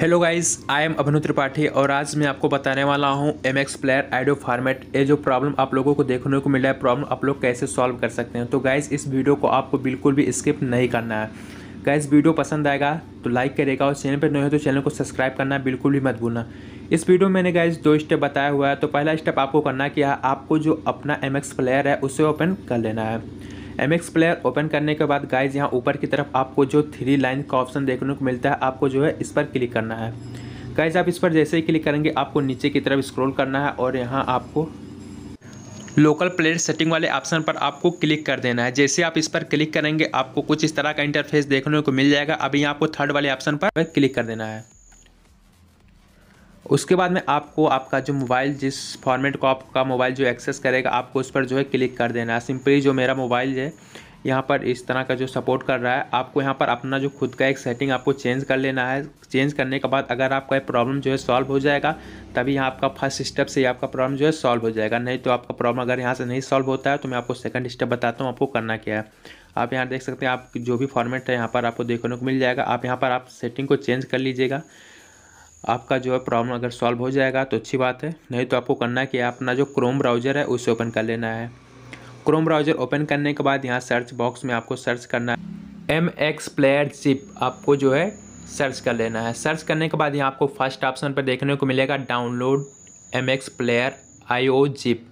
hello guys I am Abhinu Tripathi और आज मैं आपको बताने वाला हूं M X player audio format ये जो प्रॉब्लम आप लोगों को देखने को मिल रहा है प्रॉब्लम आप लोग कैसे सॉल्व कर सकते हैं तो गाइस इस वीडियो को आपको बिल्कुल भी स्किप नहीं करना है गाइस वीडियो पसंद आएगा तो लाइक करेगा और चैनल पर नहीं हो तो चैनल को सब्सक्राइब करना बिल्कुल भी मत भूलना इस वीडियो में मैंने गाइज दो स्टेप बताया हुआ है तो पहला स्टेप आपको करना क्या है आपको जो अपना एम प्लेयर है उसे ओपन कर लेना है एम प्लेयर ओपन करने के बाद गाइज यहाँ ऊपर की तरफ आपको जो थ्री लाइन का ऑप्शन देखने को मिलता है आपको जो है इस पर क्लिक करना है गाइज आप इस पर जैसे ही क्लिक करेंगे आपको नीचे की तरफ स्क्रॉल करना है और यहाँ आपको लोकल प्लेयर सेटिंग वाले ऑप्शन पर आपको क्लिक कर देना है जैसे आप इस पर क्लिक करेंगे आपको कुछ इस तरह का इंटरफेस देखने को मिल जाएगा अभी यहाँ आपको थर्ड वाले ऑप्शन पर क्लिक कर देना है उसके बाद में आपको आपका जो मोबाइल जिस फॉर्मेट को आपका मोबाइल जो एक्सेस करेगा आपको उस पर जो है क्लिक कर देना है सिंपली जो मेरा मोबाइल है यहाँ पर इस तरह का जो सपोर्ट कर रहा है आपको यहाँ पर अपना जो खुद का एक सेटिंग आपको चेंज कर लेना है चेंज करने के बाद अगर आपका प्रॉब्लम जो है सॉल्व हो जाएगा तभी यहाँ आपका फर्स्ट स्टेप से आपका प्रॉब्लम जो है सॉल्व हो जाएगा नहीं तो आपका प्रॉब्लम अगर यहाँ से नहीं सॉल्व होता है तो मैं आपको सेकंड स्टेप बताता हूँ आपको करना क्या है आप यहाँ देख सकते हैं आप जो भी फॉर्मेट है यहाँ पर आपको देखने को मिल जाएगा आप यहाँ पर आप सेटिंग को चेंज कर लीजिएगा आपका जो है प्रॉब्लम अगर सॉल्व हो जाएगा तो अच्छी बात है नहीं तो आपको करना है कि अपना जो क्रोम ब्राउज़र है उसे ओपन कर लेना है क्रोम ब्राउज़र ओपन करने के बाद यहाँ सर्च बॉक्स में आपको सर्च करना है एम एक्स प्लेयर चिप आपको जो है सर्च कर लेना है सर्च करने के बाद यहाँ आपको फर्स्ट ऑप्शन पर देखने को मिलेगा download M X player I O zip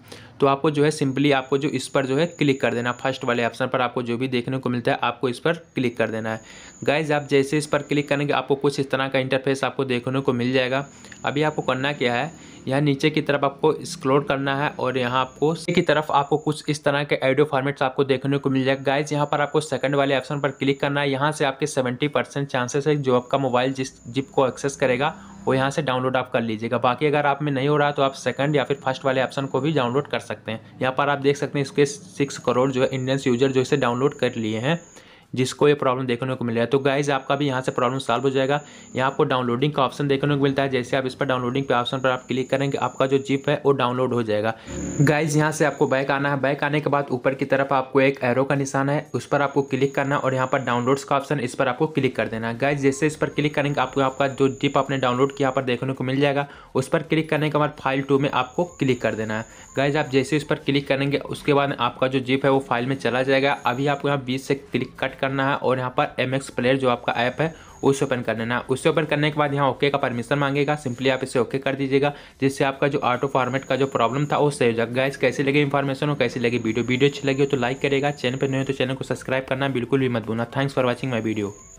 तो आपको जो है सिंपली आपको जो इस पर जो है क्लिक कर देना फर्स्ट वाले ऑप्शन पर आपको जो भी देखने को मिलता है आपको इस पर क्लिक कर देना है गाइज आप जैसे इस पर क्लिक करेंगे आपको कुछ इस तरह का इंटरफेस आपको देखने को मिल जाएगा अभी आपको करना क्या है यहाँ नीचे की तरफ आपको स्क्रोल करना है और यहाँ आपको की तरफ आपको कुछ इस तरह के ऑडियो फॉर्मेट्स आपको देखने को मिल जाएगा गाइज यहाँ पर आपको सेकंड वाले ऑप्शन पर क्लिक करना है यहाँ से आपके 70 परसेंट चांसेस है जो आपका मोबाइल जिस जिप को एक्सेस करेगा वो यहाँ से डाउनलोड आप कर लीजिएगा बाकी अगर आप में नहीं हो रहा तो आप सेकंड या फिर फर्स्ट वाले ऑप्शन को भी डाउनलोड कर सकते हैं यहाँ पर आप देख सकते हैं इसके सिक्स करोड़ जो है इंडियंस यूजर जो इसे डाउनलोड कर लिए हैं जिसको ये प्रॉब्लम देखने को मिल रहा है तो गाइज आपका भी यहाँ से प्रॉब्लम सॉल्व हो जाएगा यहाँ आपको डाउनलोडिंग का ऑप्शन देखने को मिलता है जैसे आप इस पर डाउनलोडिंग के ऑप्शन पर आप क्लिक करेंगे आपका जो जिप है वो डाउनलोड हो जाएगा गाइज यहाँ से आपको बैक आना है बैक आने के बाद ऊपर की तरफ आपको एक एरो का निशान है उस पर आपको क्लिक करना और यहाँ पर डाउनलोड्स का ऑप्शन इस पर आपको क्लिक कर देना गाइज जैसे इस पर क्लिक करेंगे आपको आपका जो जिप आपने डाउनलोड किया पर देखने को मिल जाएगा उस पर क्लिक करने के बाद फाइल टू में आपको क्लिक कर देना है गाइज आप जैसे इस पर क्लिक करेंगे उसके बाद आपका जो जिप है वो फाइल में चला जाएगा अभी आपको यहाँ बीस से क्लिक कट करना है और यहाँ पर एम एक्स प्लेयर जो आपका ऐप है उसे ओपन कर लेना उसे ओपन करने के बाद यहाँ ओके का परमिशन मांगेगा सिंपली आप इसे ओके कर दीजिएगा जिससे आपका जो ऑटो फॉर्मेट का जो प्रॉब्लम था वो सही हो जाएगा गाइस कैसी लगी इन्फॉर्मेशन हो कैसी लगी वीडियो वीडियो अच्छी लगी हो तो लाइक करेगा चैनल पर नहीं हो तो चैनल को सब्सक्राइब करना बिल्कुल भी मत भूलना thanks for watching my video